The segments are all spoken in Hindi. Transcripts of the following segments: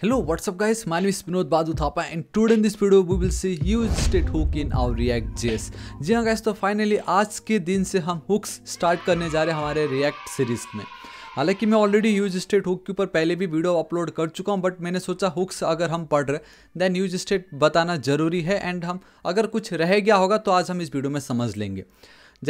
Hello, what's up guys? My name is Vinod Badu Thapa and today in this video we will see huge state hook in our JS. जी हाँ guys तो finally आज के दिन से हम hooks start करने जा रहे हैं हमारे React series में हालांकि मैं ऑलरेडी यूज स्टेट हुक के ऊपर पहले भी वीडियो अपलोड कर चुका हूँ बट मैंने सोचा हुक्स अगर हम पढ़ रहे देन यूज स्टेट बताना जरूरी है एंड हम अगर कुछ रह गया होगा तो आज हम इस वीडियो में समझ लेंगे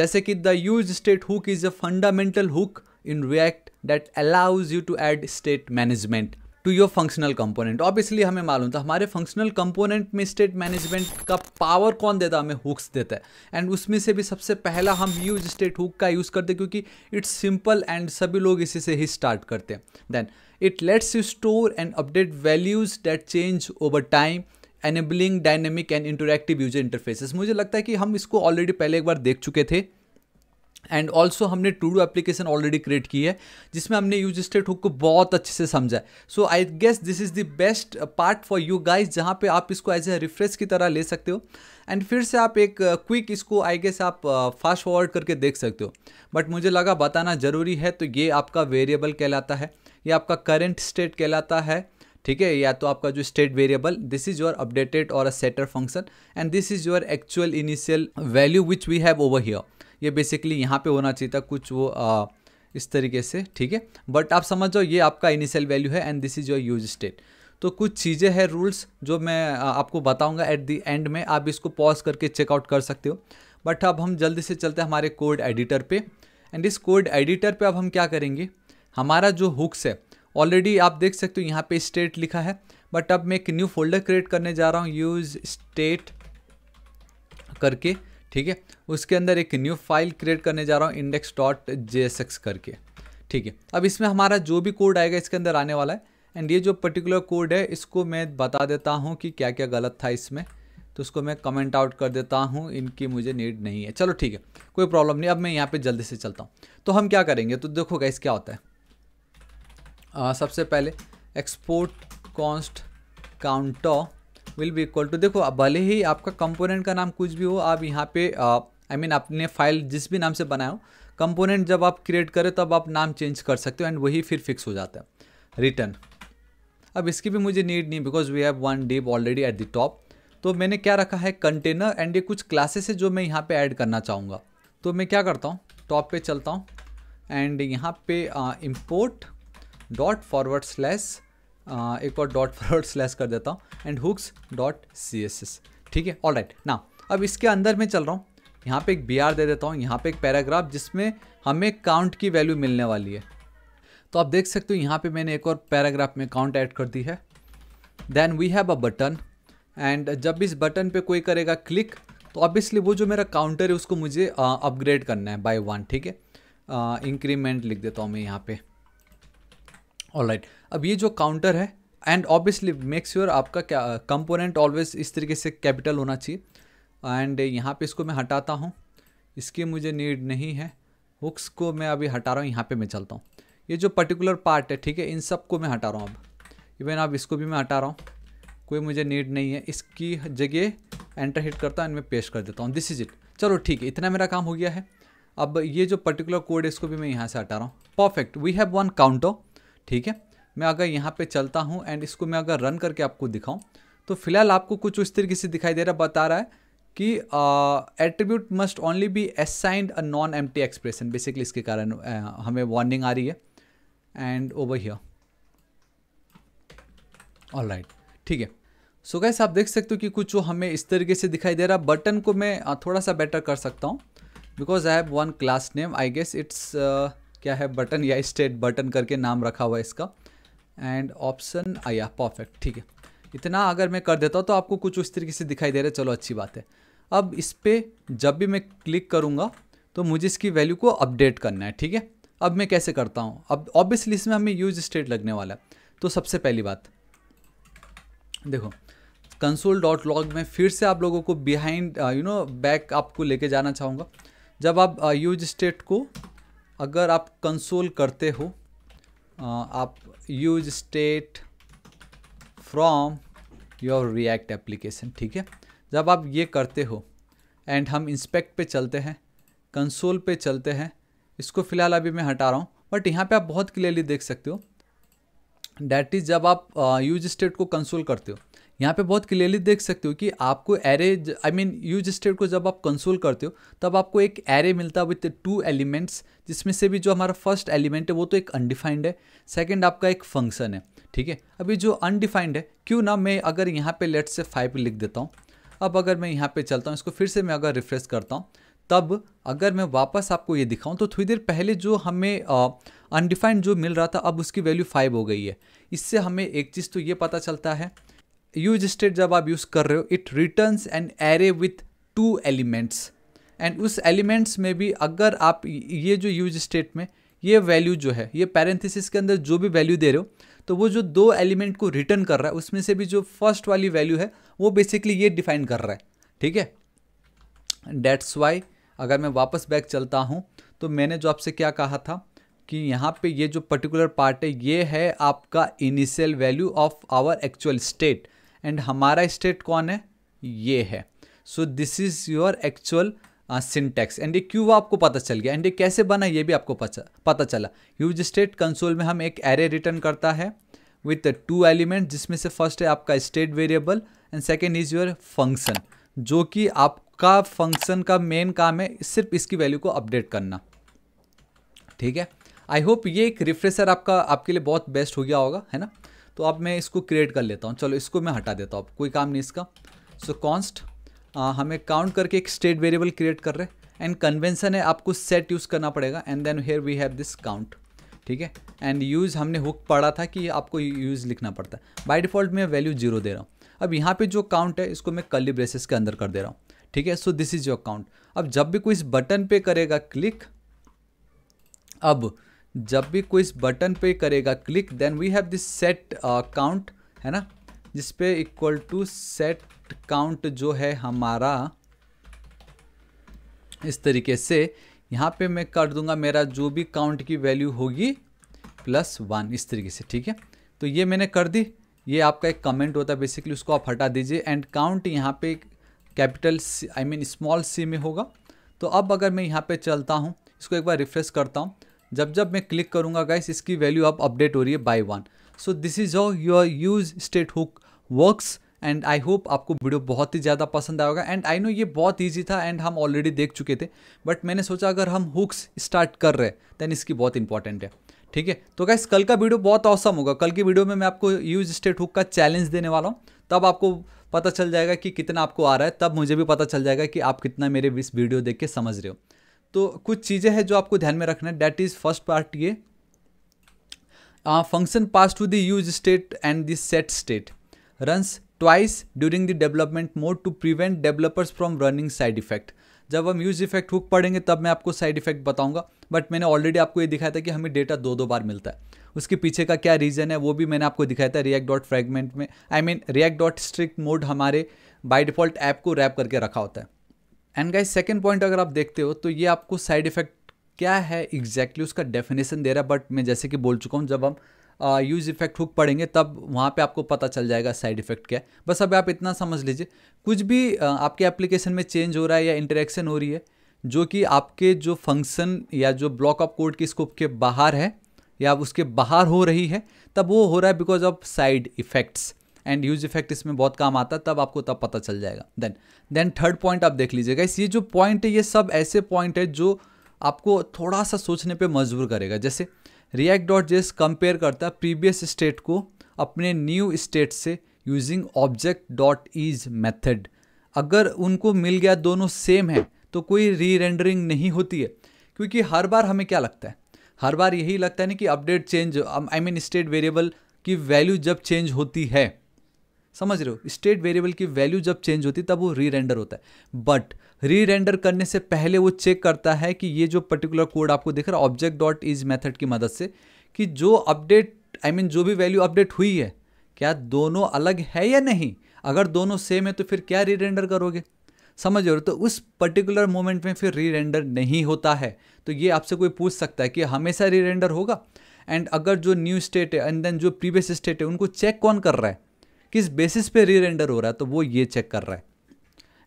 जैसे कि the use state hook is a fundamental hook in React that allows you to add state management to your functional component obviously हमें मालूम था हमारे फंक्शनल कंपोनेंट में स्टेट मैनेजमेंट का पावर कौन देता हमें हुक्स देता है एंड उसमें से भी सबसे पहला हम यूज स्टेट हुक का यूज़ करते क्योंकि इट्स सिंपल एंड सभी लोग इसी से ही स्टार्ट करते हैं then it lets you store and update values that change over time enabling dynamic and interactive user interfaces मुझे लगता है कि हम इसको ऑलरेडी पहले एक बार देख चुके थे एंड ऑल्सो हमने to do application already create की है जिसमें हमने यूज स्टेट हुक को बहुत अच्छे से समझा है so I guess this is the best part for you guys जहाँ पे आप इसको एज ए रिफ्रेश की तरह ले सकते हो एंड फिर से आप एक क्विक uh, इसको आई गेस आप फास्ट uh, फॉरवर्ड करके देख सकते हो बट मुझे लगा बताना ज़रूरी है तो ये आपका वेरिएबल कहलाता है ये आपका करेंट स्टेट कहलाता है ठीक है या तो आपका जो state variable this is your updated और a setter function and this is your actual initial value which we have over here ये बेसिकली यहाँ पे होना चाहिए था कुछ वो आ, इस तरीके से ठीक है बट आप समझ जाओ ये आपका इनिशियल वैल्यू है and this is your use state तो कुछ चीज़ें हैं रूल्स जो मैं आपको बताऊंगा एट द एंड में आप इसको पॉज करके चेकआउट कर सकते हो बट अब हम जल्दी से चलते हैं हमारे कोड एडिटर पे एंड इस कोड एडिटर पे अब हम क्या करेंगे हमारा जो हुक्स है ऑलरेडी आप देख सकते हो यहाँ पे स्टेट लिखा है बट अब मैं एक न्यू फोल्डर क्रिएट करने जा रहा हूँ यूज स्टेट करके ठीक है उसके अंदर एक न्यू फाइल क्रिएट करने जा रहा हूँ index dot J S X करके ठीक है अब इसमें हमारा जो भी कोड आएगा इसके अंदर आने वाला है एंड ये जो पर्टिकुलर कोड है इसको मैं बता देता हूँ कि क्या क्या गलत था इसमें तो उसको मैं कमेंट आउट कर देता हूँ इनकी मुझे नीड नहीं है चलो ठीक है कोई प्रॉब्लम नहीं अब मैं यहाँ पर जल्दी से चलता हूँ तो हम क्या करेंगे तो देखो गाइस क्या होता है आ, सबसे पहले export const counter will be equal to देखो भले ही आपका कंपोनेंट का नाम कुछ भी हो आप यहाँ पे आई मीन आपने फाइल जिस भी नाम से बनाए हो कंपोनेंट जब आप क्रिएट करें तब आप नाम चेंज कर सकते हो एंड वही फिर फिक्स हो जाता है रिटर्न अब इसकी भी मुझे नीड नहीं because we have one div already at the top तो मैंने क्या रखा है कंटेनर एंड ये कुछ क्लासेस है जो मैं यहाँ पे ऐड करना चाहूँगा तो मैं क्या करता हूँ टॉप पे चलता हूँ एंड यहाँ पे इम्पोर्ट डॉट फॉरवर्ड स्लैश एक बार डॉट फॉरवर्ड स्लैश कर देता हूँ and hooks dot C S S ठीक है ऑल राइट ना अब इसके अंदर मैं चल रहा हूँ यहाँ पे एक बी आर दे देता हूँ यहाँ पे एक पैराग्राफ जिसमें हमें काउंट की वैल्यू मिलने वाली है तो आप देख सकते हो यहाँ पे मैंने एक और पैराग्राफ में काउंट ऐड कर दी है then we have a button and जब इस बटन पे कोई करेगा क्लिक तो ऑब्वियसली वो जो मेरा काउंटर है उसको मुझे अपग्रेड करना है बाय वन ठीक है इंक्रीमेंट लिख देता हूँ मैं यहाँ पर ऑल right. अब ये जो काउंटर है एंड ऑब्वियसली मेक श्योर आपका क्या कंपोनेंट ऑलवेज इस तरीके से कैपिटल होना चाहिए एंड यहाँ पे इसको मैं हटाता हूँ इसकी मुझे नीड नहीं है हुक्स को मैं अभी हटा रहा हूँ यहाँ पे मैं चलता हूँ ये जो पर्टिकुलर पार्ट है ठीक है इन सब को मैं हटा रहा हूँ अब इवन अब इसको भी मैं हटा रहा हूँ कोई मुझे नीड नहीं है इसकी जगह एंटर हिट करता हूँ एंड मैं पेश कर देता हूँ दिस इज इट चलो ठीक है इतना मेरा काम हो गया है अब ये जो पर्टिकुलर कोड है इसको भी मैं यहाँ से हटा रहा हूँ perfect we have one counter ठीक है मैं अगर यहाँ पे चलता हूँ एंड इसको मैं अगर रन करके आपको दिखाऊँ तो फिलहाल आपको कुछ उस तरीके से दिखाई दे रहा बता रहा है कि attribute must only be assigned a non empty expression basically इसके कारण uh, हमें वार्निंग आ रही है and over here all right ठीक है सो so गैस आप देख सकते हो कि कुछ जो हमें इस तरीके से दिखाई दे रहा बटन को मैं थोड़ा सा बेटर कर सकता हूँ because I have one class name I guess it's क्या है बटन या स्टेट बटन करके नाम रखा हुआ है इसका एंड ऑप्शन आया परफेक्ट ठीक है इतना अगर मैं कर देता हूँ तो आपको कुछ उस तरीके से दिखाई दे रहा है चलो अच्छी बात है अब इस पर जब भी मैं क्लिक करूँगा तो मुझे इसकी वैल्यू को अपडेट करना है ठीक है अब मैं कैसे करता हूँ अब ऑब्वियसली इसमें हमें यूज स्टेट लगने वाला है तो सबसे पहली बात देखो कंसोल डॉट लॉग में फिर से आप लोगों को बिहाइंड यू नो बैक आपको लेके जाना चाहूँगा जब आप यूज uh, स्टेट को अगर आप कंसोल करते हो आप use state from your React application ठीक है जब आप ये करते हो एंड हम इंस्पेक्ट पे चलते हैं कंसोल पे चलते हैं इसको फ़िलहाल अभी मैं हटा रहा हूँ बट यहाँ पे आप बहुत क्लियरली देख सकते हो डैट इज़ जब आप यूज स्टेट को कंसोल करते हो यहाँ पे बहुत क्लियरली देख सकते हो कि आपको array I mean use state को जब आप कंसोल करते हो तब आपको एक एरे मिलता है विथ टू एलिमेंट्स जिसमें से भी जो हमारा फर्स्ट एलिमेंट है वो तो एक अनडिफाइंड है सेकेंड आपका एक फंक्शन है ठीक है अभी जो अनडिफाइंड है क्यों ना मैं अगर यहाँ पे लेट से फाइव लिख देता हूँ अब अगर मैं यहाँ पे चलता हूँ इसको फिर से मैं अगर रिफ्रेश करता हूँ तब अगर मैं वापस आपको ये दिखाऊं तो थोड़ी देर पहले जो हमें अनडिफाइंड जो मिल रहा था अब उसकी वैल्यू फाइव हो गई है इससे हमें एक चीज़ तो ये पता चलता है यूज स्टेट जब आप यूज़ कर रहे हो it returns an array with two elements and उस एलिमेंट्स में भी अगर आप ये जो यूज स्टेट में ये वैल्यू जो है ये पैरेंथिस के अंदर जो भी वैल्यू दे रहे हो तो वो जो दो एलिमेंट को रिटर्न कर रहा है उसमें से भी जो फर्स्ट वाली वैल्यू है वो बेसिकली ये डिफाइन कर रहा है ठीक है डेट्स वाई अगर मैं वापस बैक चलता हूँ तो मैंने जो आपसे क्या कहा था कि यहाँ पे ये जो पर्टिकुलर पार्ट है ये है आपका initial value of our actual state and हमारा स्टेट कौन है ये है so this is your actual syntax and ये क्यों आपको पता चल गया एंड ये कैसे बना ये भी आपको पता चला यूज स्टेट कंसोल में हम एक एरे रिटर्न करता है विथ टू एलिमेंट जिसमें से फर्स्ट है आपका state variable and second is your function जो कि आपका फंक्शन का मेन काम है सिर्फ इसकी वैल्यू को अपडेट करना ठीक है आई होप ये एक रिफ्रेशर आपका आपके लिए बहुत बेस्ट हो गया होगा है ना तो अब मैं इसको क्रिएट कर लेता हूँ चलो इसको मैं हटा देता हूँ अब कोई काम नहीं इसका सो so, कॉन्स्ट हमें काउंट करके एक स्टेट वेरिएबल क्रिएट कर रहे हैं एंड कन्वेंसन है आपको सेट यूज़ करना पड़ेगा and then here we have this count ठीक है एंड यूज़ हमने हुक पढ़ा था कि आपको यूज़ लिखना पड़ता है बाई डिफ़ॉल्ट मैं वैल्यू जीरो दे रहा हूँ अब यहाँ पे जो काउंट है इसको मैं कली ब्रेसेस के अंदर कर दे रहा हूँ ठीक है so this is your count अब जब भी कोई इस बटन पे करेगा क्लिक अब जब भी कोई इस बटन पे करेगा click then we have this set count है ना जिसपे इक्वल टू सेट काउंट जो है हमारा इस तरीके से यहाँ पे मैं कर दूंगा मेरा जो भी काउंट की वैल्यू होगी प्लस वन इस तरीके से ठीक है तो ये मैंने कर दी ये आपका एक कमेंट होता है बेसिकली उसको आप हटा दीजिए एंड काउंट यहाँ पे capital I mean small C में होगा तो अब अगर मैं यहाँ पे चलता हूँ इसको एक बार रिफ्रेश करता हूँ जब जब मैं क्लिक करूँगा गाइस इसकी वैल्यू अब अपडेट हो रही है by one so this is how your use state hook works and I hope आपको वीडियो बहुत ही ज़्यादा पसंद आएगा एंड आई नो ये बहुत ईजी था एंड हम ऑलरेडी देख चुके थे बट मैंने सोचा अगर हम हुक्स स्टार्ट कर रहे हैं देन इसकी बहुत इंपॉर्टेंट है ठीक है तो गाइस कल का वीडियो बहुत औसम होगा कल की वीडियो में मैं आपको यूज स्टेट हुक का चैलेंज देने वाला हूँ तब आपको पता चल जाएगा कि कितना आपको आ रहा है तब मुझे भी पता चल जाएगा कि आप कितना मेरे इस वीडियो देख के समझ रहे हो तो कुछ चीज़ें हैं जो आपको ध्यान में रखना है डैट इज़ फर्स्ट पार्ट ये function pass to the use state and the set state runs twice during the development mode to prevent developers from running side effect जब हम यूज इफेक्ट हुक पढ़ेंगे तब मैं आपको साइड इफेक्ट बताऊंगा बट मैंने ऑलरेडी आपको ये दिखाया था कि हमें डेटा दो दो बार मिलता है उसके पीछे का क्या रीज़न है वो भी मैंने आपको दिखाया था रिएक्ट डॉट फ्रेगमेंट में I mean React dot strict mode हमारे बाई डिफॉल्ट ऐप को रैप करके रखा होता है एंड गाइस सेकेंड पॉइंट अगर आप देखते हो तो ये आपको साइड इफेक्ट क्या है एग्जैक्टली exactly उसका डेफिनेशन दे रहा है बट मैं जैसे कि बोल चुका हूँ जब हम यूज इफेक्ट हुक पढ़ेंगे तब वहाँ पे आपको पता चल जाएगा साइड इफेक्ट क्या है बस अभी आप इतना समझ लीजिए कुछ भी uh, आपके एप्लीकेशन में चेंज हो रहा है या इंटरेक्शन हो रही है जो कि आपके जो फंक्शन या जो ब्लॉक ऑफ कोड की स्कोप के बाहर है या उसके बाहर हो रही है तब वो हो रहा है because of side effects and use effect इसमें बहुत काम आता है तब आपको तब पता चल जाएगा देन देन थर्ड पॉइंट आप देख लीजिएगा इस ये जो पॉइंट है ये सब ऐसे पॉइंट है जो आपको थोड़ा सा सोचने पे मजबूर करेगा जैसे रिएक्ट डॉट जेस कंपेयर करता है प्रीवियस स्टेट को अपने न्यू स्टेट से using object dot is method अगर उनको मिल गया दोनों सेम है तो कोई री रेंडरिंग नहीं होती है क्योंकि हर बार हमें क्या लगता है हर बार यही लगता है ना कि update change I mean state variable की वैल्यू जब चेंज होती है समझ रहे हो स्टेट वेरिएबल की वैल्यू जब चेंज होती है तब वो री रेंडर होता है बट री रेंडर करने से पहले वो चेक करता है कि ये जो पर्टिकुलर कोड आपको देख रहा है ऑब्जेक्ट डॉट इज मैथड की मदद से कि जो update I I mean mean, जो भी वैल्यू अपडेट हुई है क्या दोनों अलग है या नहीं अगर दोनों सेम है तो फिर क्या री रेंडर करोगे समझ रहे हो तो उस पर्टिकुलर मोमेंट में फिर री रेंडर नहीं होता है तो ये आपसे कोई पूछ सकता है कि हमेशा री रेंडर होगा एंड अगर जो न्यू स्टेट है एंड देन जो प्रीवियस स्टेट है उनको चेक कौन कर रहा है किस बेसिस पे री रेंडर हो रहा है तो वो ये चेक कर रहा है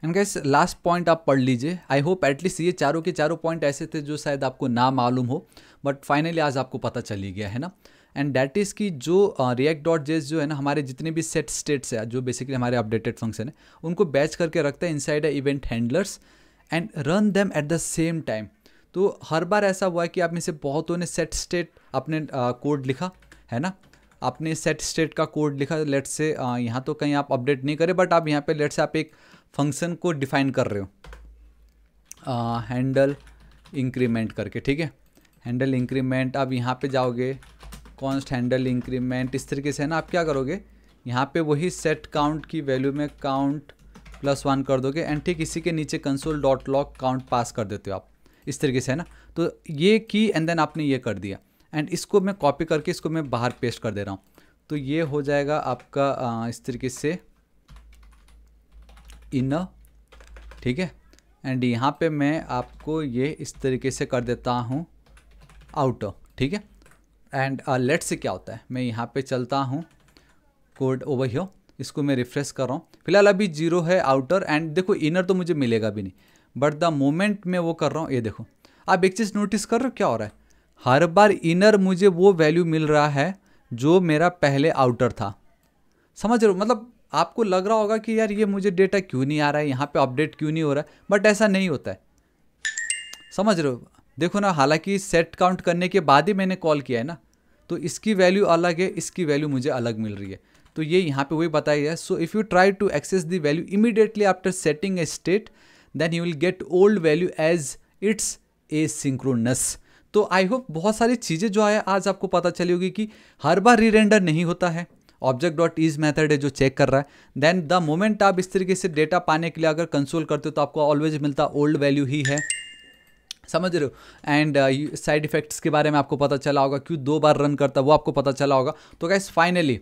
एंड गैस लास्ट पॉइंट आप पढ़ लीजिए आई होप एटलीस्ट ये चारों के चारों पॉइंट ऐसे थे जो शायद आपको ना मालूम हो बट फाइनली आज आपको पता चल ही गया है ना एंड डैट इज़ की जो रिएक्ट डॉट जेस जो है ना हमारे जितने भी सेट स्टेट्स है जो बेसिकली हमारे अपडेटेड फंक्शन है उनको बैच करके रखता है इनसाइड है event handlers and run them at the same time तो हर बार ऐसा हुआ है कि आप में से बहुतों ने सेट स्टेट अपने कोड लिखा है ना आपने सेट स्टेट का कोड लिखा लेट से यहाँ तो कहीं आप अपडेट नहीं करें बट आप यहाँ पे लेट से आप एक फंक्शन को डिफाइन कर रहे हो हैंडल इंक्रीमेंट करके ठीक है हैंडल इंक्रीमेंट आप यहाँ पे जाओगे कॉन्स्ट हैंडल इंक्रीमेंट इस तरीके से है ना आप क्या करोगे यहाँ पे वही सेट काउंट की वैल्यू में काउंट प्लस वन कर दोगे एंड ठीक इसी के नीचे console dot log count pass कर देते हो आप इस तरीके से है ना तो ये की एंड देन आपने ये कर दिया एंड इसको मैं कॉपी करके इसको मैं बाहर पेस्ट कर दे रहा हूँ तो ये हो जाएगा आपका इस तरीके से इनर ठीक है एंड यहाँ पे मैं आपको ये इस तरीके से कर देता हूँ आउटर ठीक है एंड लेट से क्या होता है मैं यहाँ पे चलता हूँ कोड ओवर हियर इसको मैं रिफ्रेश कर रहा हूँ फिलहाल अभी जीरो है आउटर एंड देखो इनर तो मुझे मिलेगा भी नहीं बट द मोमेंट मैं वो कर रहा हूँ ये देखो आप एक चीज़ नोटिस कर रहे हो क्या हो रहा है हर बार इनर मुझे वो वैल्यू मिल रहा है जो मेरा पहले आउटर था समझ रहे हो मतलब आपको लग रहा होगा कि यार ये मुझे डेटा क्यों नहीं आ रहा है यहाँ पे अपडेट क्यों नहीं हो रहा है बट ऐसा नहीं होता है समझ रहे हो देखो ना हालांकि सेट काउंट करने के बाद ही मैंने कॉल किया है ना तो इसकी वैल्यू अलग है इसकी वैल्यू मुझे अलग मिल रही है तो ये यहाँ पे वही बताई है so if you try to access the value immediately after setting a state then you will get old value as it's asynchronous तो आई होप बहुत सारी चीज़ें जो है आज आपको पता चली होगी कि हर बार रीरेंडर नहीं होता है ऑब्जेक्ट डॉट इज मैथड है जो चेक कर रहा है देन द मोमेंट आप इस तरीके से डेटा पाने के लिए अगर कंसोल करते हो तो आपको ऑलवेज मिलता ओल्ड वैल्यू ही है समझ रहे हो एंड साइड इफेक्ट्स के बारे में आपको पता चला होगा क्यों दो बार रन करता है वो आपको पता चला होगा तो गैस फाइनली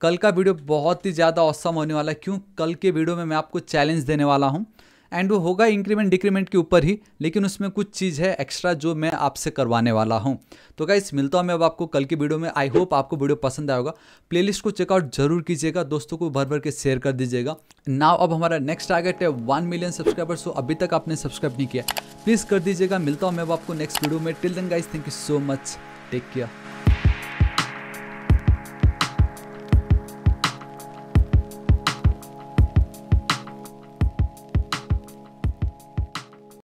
कल का वीडियो बहुत ही ज़्यादा औसम होने वाला है क्यों कल के वीडियो में मैं आपको चैलेंज देने वाला हूँ एंड वो होगा इंक्रीमेंट डिक्रीमेंट के ऊपर ही लेकिन उसमें कुछ चीज़ है एक्स्ट्रा जो मैं आपसे करवाने वाला हूँ तो गाइस मिलता हूँ मैं अब आपको कल की वीडियो में आई होप आपको वीडियो पसंद आएगा प्लेलिस्ट को चेकआउट जरूर कीजिएगा दोस्तों को भर भर के शेयर कर दीजिएगा नाव अब हमारा नेक्स्ट टारगेट है वन मिलियन सब्सक्राइबर सो अभी तक आपने सब्सक्राइब नहीं किया प्लीज़ कर दीजिएगा मिलता हूँ मैं अब आपको नेक्स्ट वीडियो में till then guys thank you so much take care